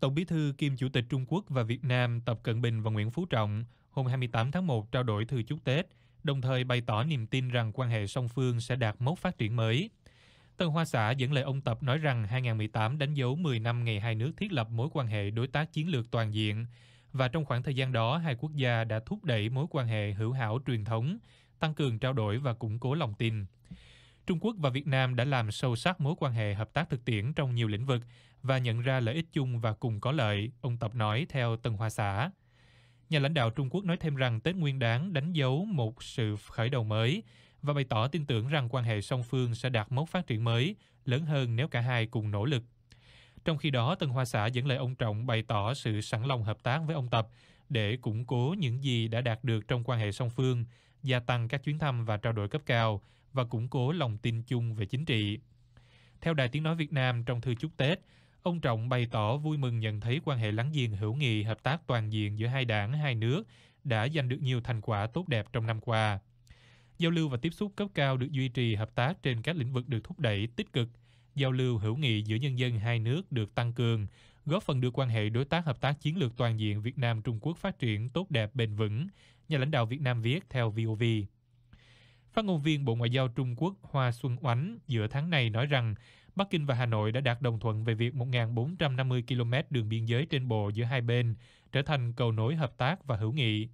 tổng bí thư kiêm chủ tịch trung quốc và việt nam tập cận bình và nguyễn phú trọng hôm 28 tháng 1 trao đổi thư chúc tết đồng thời bày tỏ niềm tin rằng quan hệ song phương sẽ đạt mốc phát triển mới Tân Hoa Xã dẫn lời ông Tập nói rằng 2018 đánh dấu 10 năm ngày hai nước thiết lập mối quan hệ đối tác chiến lược toàn diện và trong khoảng thời gian đó hai quốc gia đã thúc đẩy mối quan hệ hữu hảo truyền thống, tăng cường trao đổi và củng cố lòng tin. Trung Quốc và Việt Nam đã làm sâu sắc mối quan hệ hợp tác thực tiễn trong nhiều lĩnh vực và nhận ra lợi ích chung và cùng có lợi, ông Tập nói theo Tân Hoa Xã. Nhà lãnh đạo Trung Quốc nói thêm rằng Tết Nguyên đán đánh dấu một sự khởi đầu mới và bày tỏ tin tưởng rằng quan hệ song phương sẽ đạt mốc phát triển mới, lớn hơn nếu cả hai cùng nỗ lực. Trong khi đó, Tân Hoa Xã dẫn lời ông Trọng bày tỏ sự sẵn lòng hợp tác với ông Tập để củng cố những gì đã đạt được trong quan hệ song phương, gia tăng các chuyến thăm và trao đổi cấp cao và củng cố lòng tin chung về chính trị. Theo Đài Tiếng Nói Việt Nam trong thư chúc Tết, Ông Trọng bày tỏ vui mừng nhận thấy quan hệ láng giềng hữu nghị hợp tác toàn diện giữa hai đảng, hai nước đã giành được nhiều thành quả tốt đẹp trong năm qua. Giao lưu và tiếp xúc cấp cao được duy trì hợp tác trên các lĩnh vực được thúc đẩy tích cực. Giao lưu hữu nghị giữa nhân dân hai nước được tăng cường, góp phần đưa quan hệ đối tác hợp tác chiến lược toàn diện Việt Nam Trung Quốc phát triển tốt đẹp bền vững, nhà lãnh đạo Việt Nam viết theo VOV. Phát ngôn viên Bộ Ngoại giao Trung Quốc Hoa Xuân Oánh giữa tháng này nói rằng Bắc Kinh và Hà Nội đã đạt đồng thuận về việc 1.450 km đường biên giới trên bộ giữa hai bên trở thành cầu nối hợp tác và hữu nghị.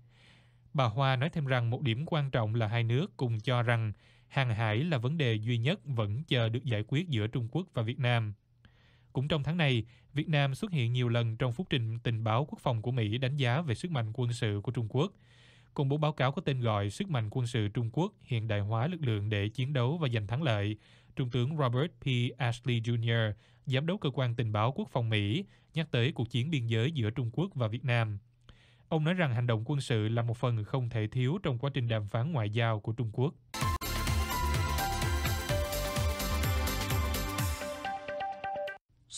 Bà Hoa nói thêm rằng một điểm quan trọng là hai nước cùng cho rằng hàng hải là vấn đề duy nhất vẫn chờ được giải quyết giữa Trung Quốc và Việt Nam. Cũng trong tháng này, Việt Nam xuất hiện nhiều lần trong phúc trình tình báo quốc phòng của Mỹ đánh giá về sức mạnh quân sự của Trung Quốc công bố báo cáo có tên gọi Sức mạnh quân sự Trung Quốc hiện đại hóa lực lượng để chiến đấu và giành thắng lợi. Trung tướng Robert P. Ashley Jr., giám đốc cơ quan tình báo quốc phòng Mỹ, nhắc tới cuộc chiến biên giới giữa Trung Quốc và Việt Nam. Ông nói rằng hành động quân sự là một phần không thể thiếu trong quá trình đàm phán ngoại giao của Trung Quốc.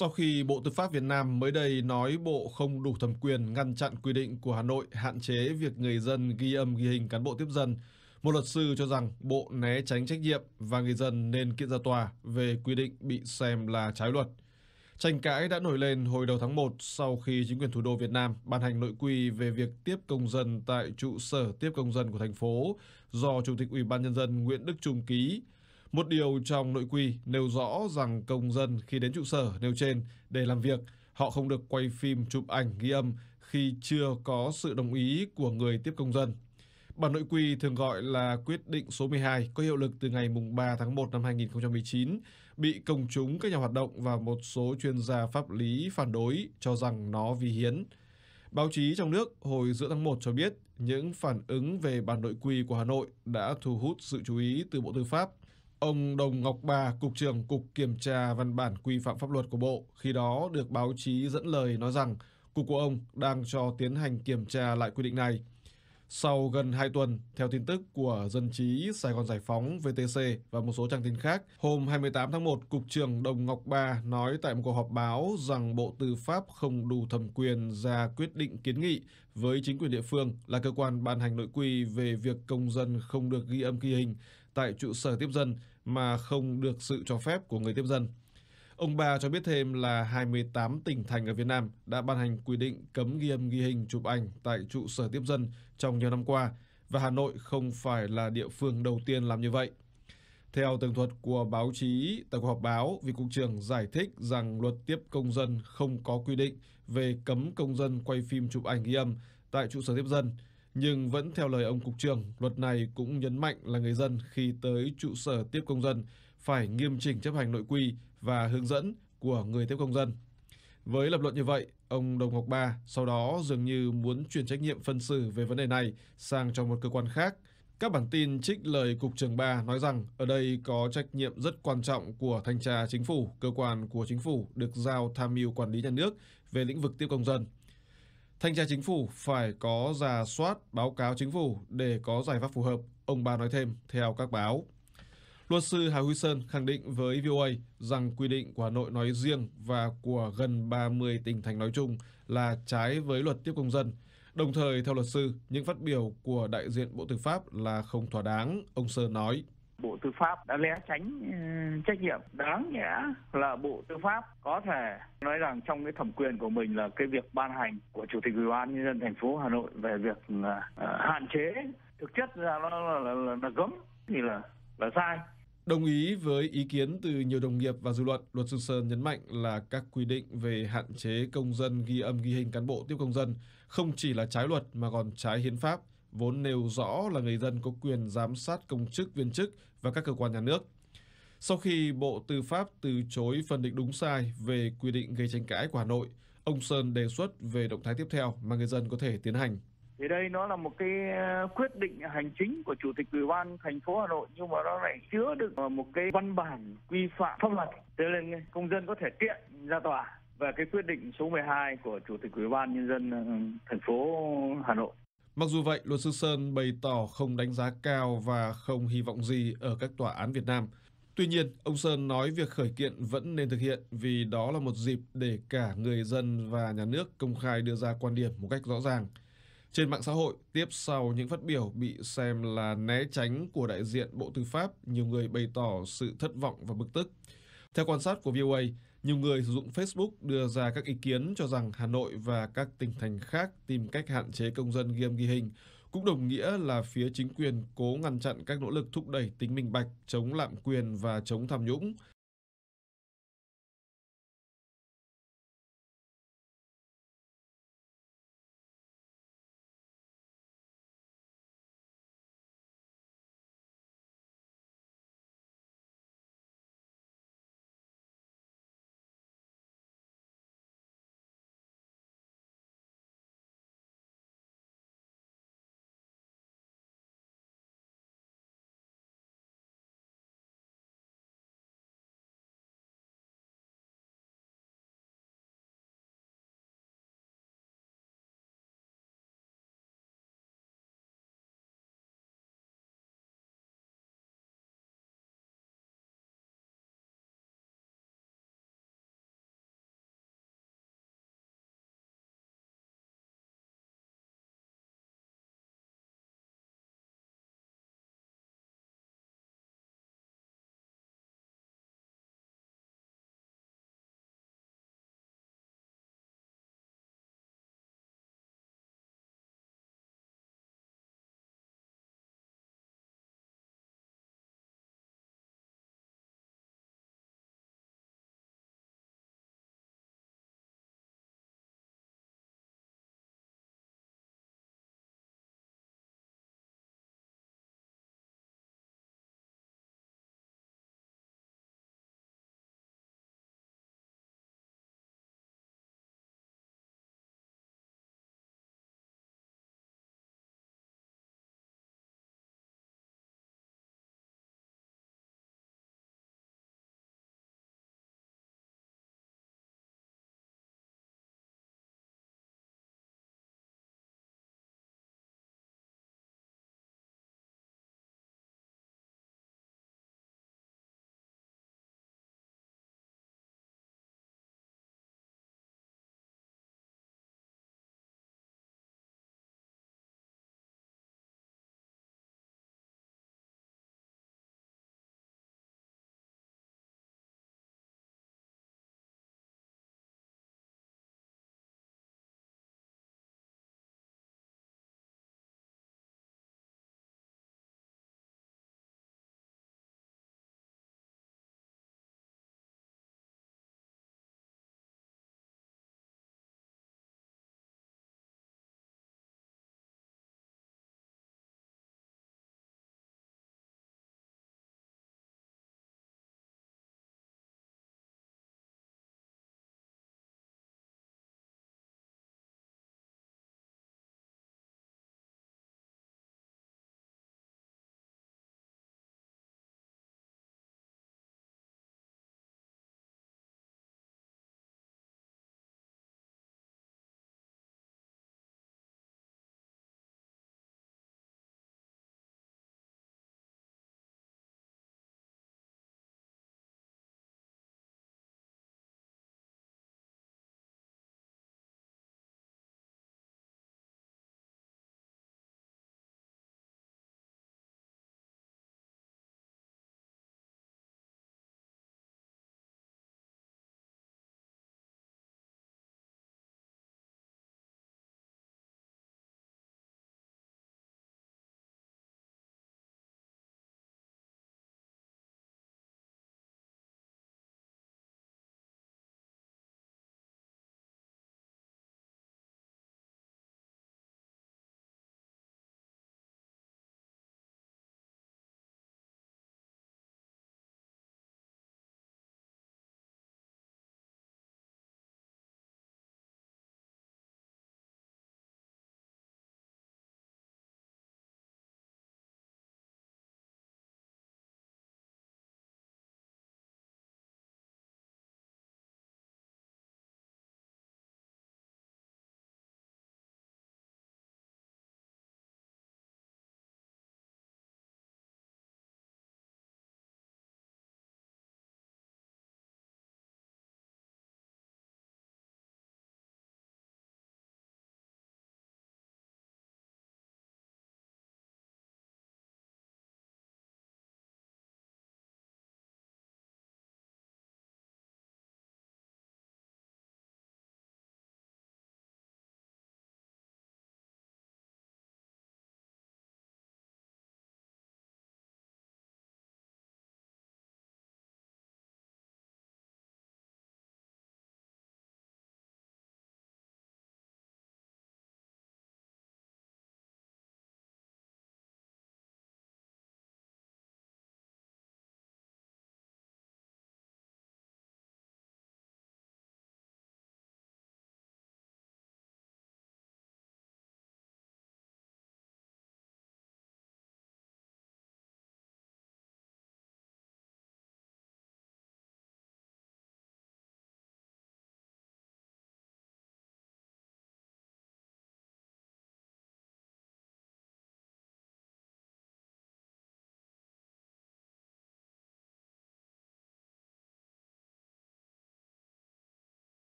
Sau khi Bộ Tư pháp Việt Nam mới đây nói Bộ không đủ thẩm quyền ngăn chặn quy định của Hà Nội hạn chế việc người dân ghi âm ghi hình cán bộ tiếp dân, một luật sư cho rằng Bộ né tránh trách nhiệm và người dân nên kiện ra tòa về quy định bị xem là trái luật. Tranh cãi đã nổi lên hồi đầu tháng 1 sau khi chính quyền thủ đô Việt Nam ban hành nội quy về việc tiếp công dân tại trụ sở tiếp công dân của thành phố do Chủ tịch Ủy ban Nhân dân Nguyễn Đức Trung ký một điều trong nội quy nêu rõ rằng công dân khi đến trụ sở nêu trên để làm việc, họ không được quay phim, chụp ảnh, ghi âm khi chưa có sự đồng ý của người tiếp công dân. Bản nội quy thường gọi là quyết định số 12 có hiệu lực từ ngày 3 tháng 1 năm 2019, bị công chúng, các nhà hoạt động và một số chuyên gia pháp lý phản đối cho rằng nó vi hiến. Báo chí trong nước hồi giữa tháng 1 cho biết những phản ứng về bản nội quy của Hà Nội đã thu hút sự chú ý từ Bộ Tư pháp Ông Đồng Ngọc Ba, Cục trưởng Cục Kiểm tra Văn bản Quy phạm Pháp luật của Bộ, khi đó được báo chí dẫn lời nói rằng Cục của ông đang cho tiến hành kiểm tra lại quy định này. Sau gần 2 tuần, theo tin tức của Dân trí Sài Gòn Giải phóng, VTC và một số trang tin khác, hôm 28 tháng 1, Cục trưởng Đồng Ngọc Ba nói tại một cuộc họp báo rằng Bộ Tư pháp không đủ thẩm quyền ra quyết định kiến nghị với chính quyền địa phương là cơ quan ban hành nội quy về việc công dân không được ghi âm ghi hình tại trụ sở tiếp dân mà không được sự cho phép của người tiếp dân. Ông bà cho biết thêm là 28 tỉnh thành ở Việt Nam đã ban hành quy định cấm ghi âm ghi hình chụp ảnh tại trụ sở tiếp dân trong nhiều năm qua và Hà Nội không phải là địa phương đầu tiên làm như vậy. Theo tường thuật của báo chí tại cuộc họp báo, vị cục trưởng giải thích rằng luật tiếp công dân không có quy định về cấm công dân quay phim chụp ảnh ghi âm tại trụ sở tiếp dân nhưng vẫn theo lời ông Cục trưởng, luật này cũng nhấn mạnh là người dân khi tới trụ sở tiếp công dân phải nghiêm chỉnh chấp hành nội quy và hướng dẫn của người tiếp công dân. Với lập luận như vậy, ông Đồng Ngọc Ba sau đó dường như muốn chuyển trách nhiệm phân xử về vấn đề này sang cho một cơ quan khác. Các bản tin trích lời Cục trưởng Ba nói rằng ở đây có trách nhiệm rất quan trọng của Thanh tra Chính phủ, cơ quan của Chính phủ được giao tham mưu quản lý nhà nước về lĩnh vực tiếp công dân. Thanh tra chính phủ phải có giả soát báo cáo chính phủ để có giải pháp phù hợp, ông Ba nói thêm theo các báo. Luật sư Hà Huy Sơn khẳng định với VOA rằng quy định của Hà Nội nói riêng và của gần 30 tỉnh thành nói chung là trái với luật tiếp công dân. Đồng thời, theo luật sư, những phát biểu của đại diện Bộ Tư pháp là không thỏa đáng, ông Sơn nói. Bộ Tư pháp đã né tránh ừ, trách nhiệm đáng nhẽ là Bộ Tư pháp có thể nói rằng trong cái thẩm quyền của mình là cái việc ban hành của Chủ tịch Ủy ban nhân dân thành phố Hà Nội về việc ờ, hạn chế thực chất ra nó là, là, là, là cấm thì là là sai. Đồng ý với ý kiến từ nhiều đồng nghiệp và dư luận, luật sư Sơn nhấn mạnh là các quy định về hạn chế công dân ghi âm ghi hình cán bộ tiếp công dân không chỉ là trái luật mà còn trái hiến pháp vốn nêu rõ là người dân có quyền giám sát công chức viên chức và các cơ quan nhà nước. Sau khi Bộ Tư pháp từ chối phân định đúng sai về quy định gây tranh cãi của Hà Nội, ông Sơn đề xuất về động thái tiếp theo mà người dân có thể tiến hành. Thì đây nó là một cái ờ, quyết định hành chính của Chủ tịch Ủy ban thành phố Hà Nội nhưng mà nó lại chứa được một cái văn bản quy phạm pháp luật. Thế nên công dân có thể kiện ra tòa và cái quyết định số 12 của Chủ tịch Ủy ban nhân dân ờ, thành phố Hà Nội. Mặc dù vậy, luật sư Sơn bày tỏ không đánh giá cao và không hy vọng gì ở các tòa án Việt Nam. Tuy nhiên, ông Sơn nói việc khởi kiện vẫn nên thực hiện vì đó là một dịp để cả người dân và nhà nước công khai đưa ra quan điểm một cách rõ ràng. Trên mạng xã hội, tiếp sau những phát biểu bị xem là né tránh của đại diện Bộ Tư pháp, nhiều người bày tỏ sự thất vọng và bức tức. Theo quan sát của VOA, nhiều người sử dụng Facebook đưa ra các ý kiến cho rằng Hà Nội và các tỉnh thành khác tìm cách hạn chế công dân ghi âm ghi hình, cũng đồng nghĩa là phía chính quyền cố ngăn chặn các nỗ lực thúc đẩy tính minh bạch, chống lạm quyền và chống tham nhũng.